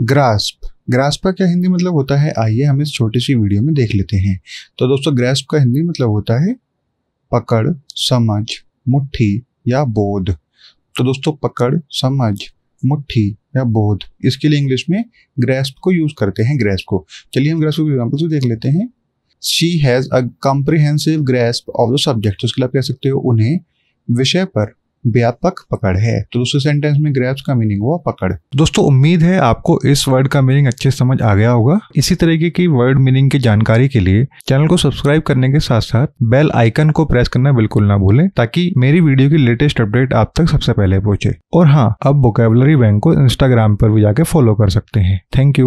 grasp grasp का क्या हिंदी मतलब होता है आइए हम इस छोटी सी वीडियो में देख लेते हैं तो दोस्तों ग्रास्प का हिंदी मतलब होता है पकड़ समझ मुट्ठी या बोध तो दोस्तों पकड़ समझ मुट्ठी या बोध इसके लिए इंग्लिश में ग्रेस्प को यूज करते हैं ग्रेस्प को चलिए हम ग्रेस्प को एग्जाम्पल से देख लेते हैं she has a comprehensive grasp of the subject उसके लिए आप कह सकते हो उन्हें विषय पर व्यापक पकड़ है तो दूसरे सेंटेंस में ग्रैप्स का मीनिंग हुआ पकड़ दोस्तों उम्मीद है आपको इस वर्ड का मीनिंग अच्छे समझ आ गया होगा इसी तरीके की वर्ड मीनिंग की जानकारी के लिए चैनल को सब्सक्राइब करने के साथ साथ बेल आइकन को प्रेस करना बिल्कुल ना भूलें ताकि मेरी वीडियो की लेटेस्ट अपडेट आप तक सबसे पहले पहुंचे और हाँ अब वोकेबलरी बैंक को इंस्टाग्राम पर भी जाके फॉलो कर सकते हैं थैंक यू